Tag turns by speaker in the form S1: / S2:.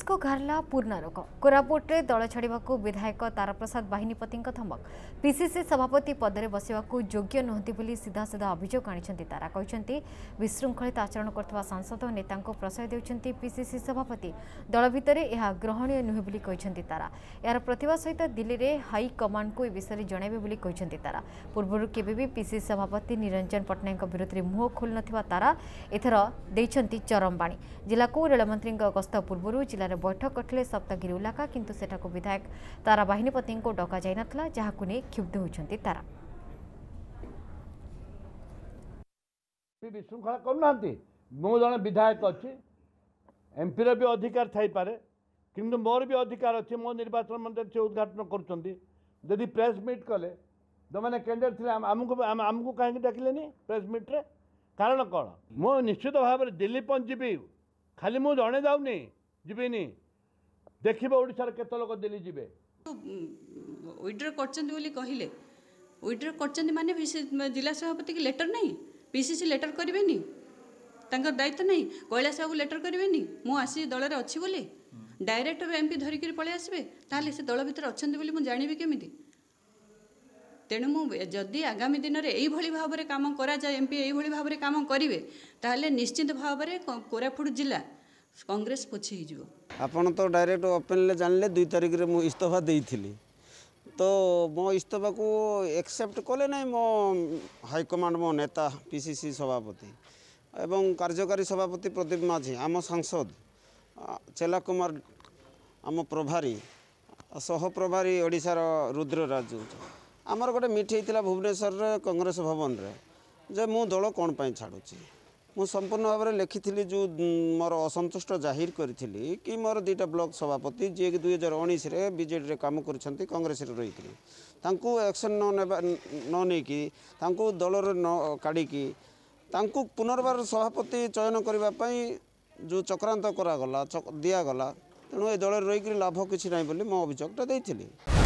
S1: କଂଗ୍ରେସକୁ ଘାରିଲା ପୂର୍ଣ୍ଣ ରୋଗ କୋରାପୁଟରେ ଦଳ ଛାଡ଼ିବାକୁ ବିଧାୟକ ତାରାପ୍ରସାଦ ବାହିନୀପତିଙ୍କ ଧମକ ପିସିସି ସଭାପତି ପଦରେ ବସିବାକୁ ଯୋଗ୍ୟ ନୁହନ୍ତି ବୋଲି ସିଧାସିଧା ଅଭିଯୋଗ ଆଣିଛନ୍ତି ତାରା କହିଛନ୍ତି ବିଶୃଙ୍ଖଳିତ ଆଚରଣ କରୁଥିବା ସାଂସଦ ଓ ନେତାଙ୍କୁ ପ୍ରଶୟ ଦେଉଛନ୍ତି ପିସିସି ସଭାପତି ଦଳ ଭିତରେ ଏହା ଗ୍ରହଣୀୟ ନୁହେଁ ବୋଲି କହିଛନ୍ତି ତାରା ଏହାର ପ୍ରତିବାଦ ସହିତ ଦିଲ୍ଲୀରେ ହାଇକମାଣ୍ଡକୁ ଏ ବିଷୟରେ ଜଣାଇବେ ବୋଲି କହିଛନ୍ତି ତାରା ପୂର୍ବରୁ କେବେ ବି ପିସିସି ସଭାପତି ନିରଞ୍ଜନ ପଟ୍ଟନାୟକଙ୍କ ବିରୋଧରେ ମୁହଁ ଖୋଲୁନଥିବା ତାରା ଏଥର ଦେଇଛନ୍ତି ଚରମ ବାଣୀ ଜିଲ୍ଲାକୁ ରେଳମନ୍ତ୍ରୀଙ୍କ ଗସ୍ତ ପୂର୍ବରୁ ଜିଲ୍ଲାରେ सभा बैठक करते सप्तगिरी उल्लाका किंतु सेठाक विधायक तारा को डक जाता जहाक नहीं क्षुब्ध होती तारा
S2: विशृंखला करना मुझे विधायक अच्छी एमपी रि अधिकार थपे कि मोर भी अधिकार अच्छे मो निर्वाचन मंडल से उद्घाटन करी प्रेस मीट कले जो मैंने कैंडेट थे आमको कहीं डाकिले प्रेस मिट्रे कारण कौन मुश्चित भाव दिल्ली जी खाली मुझे जाऊनी ଯିବିନି ଦେଖିବେ ଓଡ଼ିଶାର କେତେ ଲୋକ ଦିଲ୍ଲୀ ଯିବେ ୱିଡ୍ର
S3: କରିଛନ୍ତି ବୋଲି କହିଲେ ୱିଡ୍ର କରିଛନ୍ତି ମାନେ ଜିଲ୍ଲା ସଭାପତିକି ଲେଟର ନାହିଁ ପିସିସି ଲେଟର କରିବେନି ତାଙ୍କର ଦାୟିତ୍ୱ ନାହିଁ କୈଳାସ ବାବୁ ଲେଟର କରିବେନି ମୁଁ ଆସି ଦଳରେ ଅଛି ବୋଲି ଡାଇରେକ୍ଟର ଏମ୍ପି ଧରିକିରି ପଳେଇ ଆସିବେ ତାହେଲେ ସେ ଦଳ ଭିତରେ ଅଛନ୍ତି ବୋଲି ମୁଁ ଜାଣିବି କେମିତି ତେଣୁ ମୁଁ ଯଦି ଆଗାମୀ ଦିନରେ ଏଇଭଳି ଭାବରେ କାମ କରାଯାଏ ଏମ୍ପି ଏଇଭଳି ଭାବରେ କାମ କରିବେ ତାହେଲେ ନିଶ୍ଚିତ ଭାବରେ କୋରାପୁଟ ଜିଲ୍ଲା কংগ্রেস ପଛେ
S4: ହେଇଯିବ ଆପଣ ତ ଡାଇରେକ୍ଟ ଓପେନ୍ରେ ଜାଣିଲେ ଦୁଇ ତାରିଖରେ ମୁଁ ଇସ୍ତଫା ଦେଇଥିଲି ତ ମୋ ଇସ୍ତଫାକୁ ଏକ୍ସେପ୍ଟ କଲେ ନାହିଁ ମୋ ହାଇକମାଣ୍ଡ ମୋ ନେତା ପି ସି ସି ସଭାପତି ଏବଂ କାର୍ଯ୍ୟକାରୀ ସଭାପତି ପ୍ରଦୀପ ମାଝୀ ଆମ ସାଂସଦ ଚେଲା କୁମାର ଆମ ପ୍ରଭାରୀ ସହପ୍ରଭାରୀ ଓଡ଼ିଶାର ରୁଦ୍ର ରାଜୁ ଆମର ଗୋଟେ ମିଟ୍ ହେଇଥିଲା ଭୁବନେଶ୍ୱରରେ କଂଗ୍ରେସ ଭବନରେ ଯେ ମୁଁ ଦଳ କ'ଣ ପାଇଁ ଛାଡ଼ୁଛି ମୁଁ ସମ୍ପୂର୍ଣ୍ଣ ଭାବରେ ଲେଖିଥିଲି ଯେଉଁ ମୋର ଅସନ୍ତୁଷ୍ଟ ଜାହିର କରିଥିଲି କି ମୋର ଦୁଇଟା ବ୍ଲକ୍ ସଭାପତି ଯିଏକି ଦୁଇ ହଜାର ଉଣେଇଶରେ ବିଜେଡ଼ିରେ କାମ କରୁଛନ୍ତି କଂଗ୍ରେସରେ ରହିକରି ତାଙ୍କୁ ଆକ୍ସନ୍ ନ ନେବା ନ ନେଇକି ତାଙ୍କୁ ଦଳରେ ନ କାଢ଼ିକି ତାଙ୍କୁ ପୁନର୍ବାର ସଭାପତି ଚୟନ କରିବା ପାଇଁ ଯେଉଁ ଚକ୍ରାନ୍ତ କରାଗଲା ଦିଆଗଲା ତେଣୁ ଏ ଦଳରେ ରହିକରି ଲାଭ କିଛି ନାହିଁ ବୋଲି ମୁଁ ଅଭିଯୋଗଟା ଦେଇଥିଲି